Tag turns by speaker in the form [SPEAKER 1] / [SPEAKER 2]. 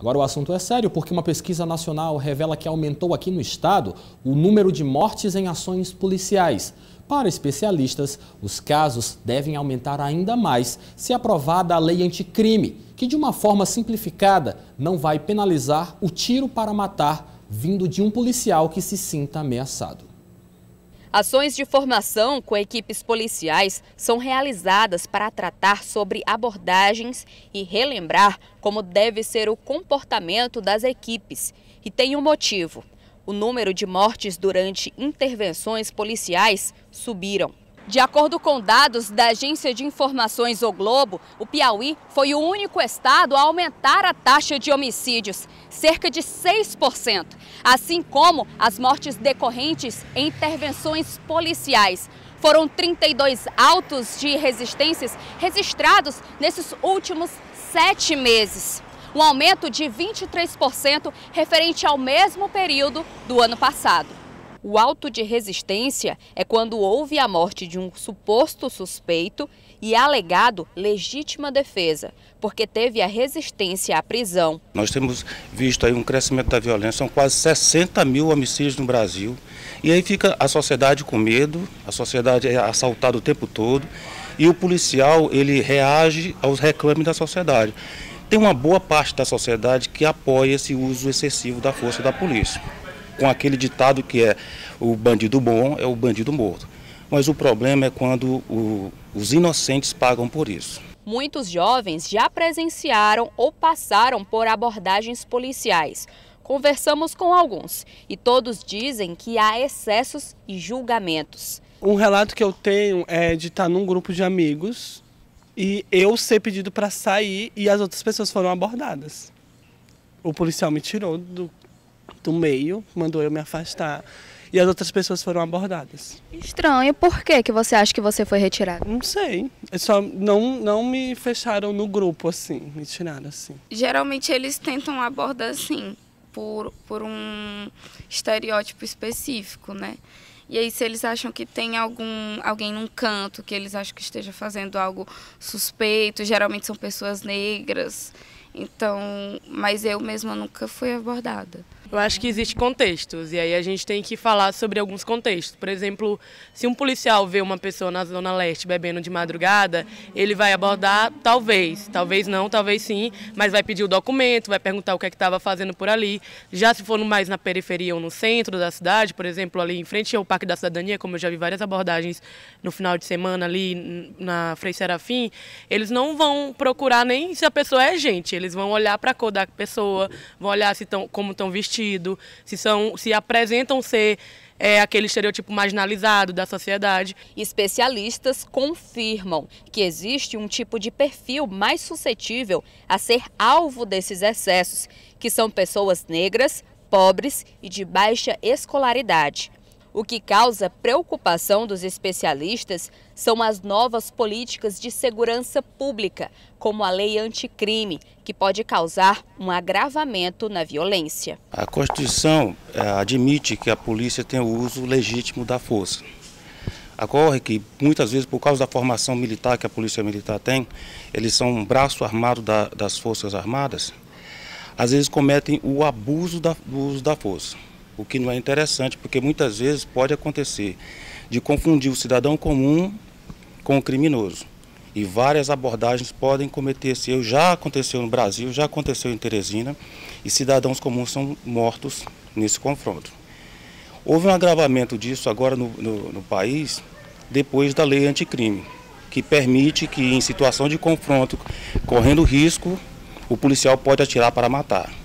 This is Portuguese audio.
[SPEAKER 1] Agora o assunto é sério porque uma pesquisa nacional revela que aumentou aqui no estado o número de mortes em ações policiais. Para especialistas, os casos devem aumentar ainda mais se aprovada a lei anticrime, que de uma forma simplificada
[SPEAKER 2] não vai penalizar o tiro para matar vindo de um policial que se sinta ameaçado.
[SPEAKER 1] Ações de formação com equipes policiais são realizadas para tratar sobre abordagens e relembrar como deve ser o comportamento das equipes. E tem um motivo: o número de mortes durante intervenções policiais subiram. De acordo com dados da agência de informações O Globo, o Piauí foi o único estado a aumentar a taxa de homicídios, cerca de 6%, assim como as mortes decorrentes em intervenções policiais. Foram 32 autos de resistências registrados nesses últimos sete meses, um aumento de 23% referente ao mesmo período do ano passado. O auto de resistência é quando houve a morte de um suposto suspeito e alegado legítima defesa, porque teve a resistência à prisão.
[SPEAKER 2] Nós temos visto aí um crescimento da violência, são quase 60 mil homicídios no Brasil. E aí fica a sociedade com medo, a sociedade é assaltada o tempo todo e o policial ele reage aos reclames da sociedade. Tem uma boa parte da sociedade que apoia esse uso excessivo da força da polícia com aquele ditado que é o bandido bom é o bandido morto. Mas o problema é quando o, os inocentes pagam por isso.
[SPEAKER 1] Muitos jovens já presenciaram ou passaram por abordagens policiais. Conversamos com alguns e todos dizem que há excessos e julgamentos.
[SPEAKER 2] Um relato que eu tenho é de estar num grupo de amigos e eu ser pedido para sair e as outras pessoas foram abordadas. O policial me tirou do do meio, mandou eu me afastar. E as outras pessoas foram abordadas.
[SPEAKER 1] Estranho, por que, que você acha que você foi retirada? Não sei,
[SPEAKER 2] é só não, não me fecharam no grupo assim, me tiraram assim.
[SPEAKER 1] Geralmente eles tentam abordar assim, por, por um estereótipo específico, né? E aí, se eles acham que tem algum, alguém num canto que eles acham que esteja fazendo algo suspeito, geralmente são pessoas negras. Então, mas eu mesma nunca fui abordada.
[SPEAKER 3] Eu acho que existem contextos, e aí a gente tem que falar sobre alguns contextos. Por exemplo, se um policial vê uma pessoa na Zona Leste bebendo de madrugada, ele vai abordar, talvez, talvez não, talvez sim, mas vai pedir o documento, vai perguntar o que é estava fazendo por ali. Já se for mais na periferia ou no centro da cidade, por exemplo, ali em frente ao Parque da Cidadania, como eu já vi várias abordagens no final de semana ali na Frei Serafim, eles não vão procurar nem se a pessoa é gente, eles vão olhar para a cor da pessoa, vão olhar se tão, como estão vestidos se, são, se apresentam ser é, aquele estereotipo marginalizado da sociedade. Especialistas confirmam
[SPEAKER 1] que existe um tipo de perfil mais suscetível a ser alvo desses excessos, que são pessoas negras, pobres e de baixa escolaridade. O que causa preocupação dos especialistas são as novas políticas de segurança pública, como a lei anticrime, que pode causar um agravamento na violência.
[SPEAKER 2] A Constituição eh, admite que a polícia tem o uso legítimo da força. Ocorre que muitas vezes, por causa da formação militar que a polícia militar tem, eles são um braço armado das Forças Armadas, às vezes cometem o abuso do uso da força o que não é interessante, porque muitas vezes pode acontecer de confundir o cidadão comum com o criminoso. E várias abordagens podem cometer esse erro. Já aconteceu no Brasil, já aconteceu em Teresina, e cidadãos comuns são mortos nesse confronto. Houve um agravamento disso agora no, no, no país, depois da lei anticrime, que permite que, em situação de confronto, correndo risco, o policial pode atirar para matar.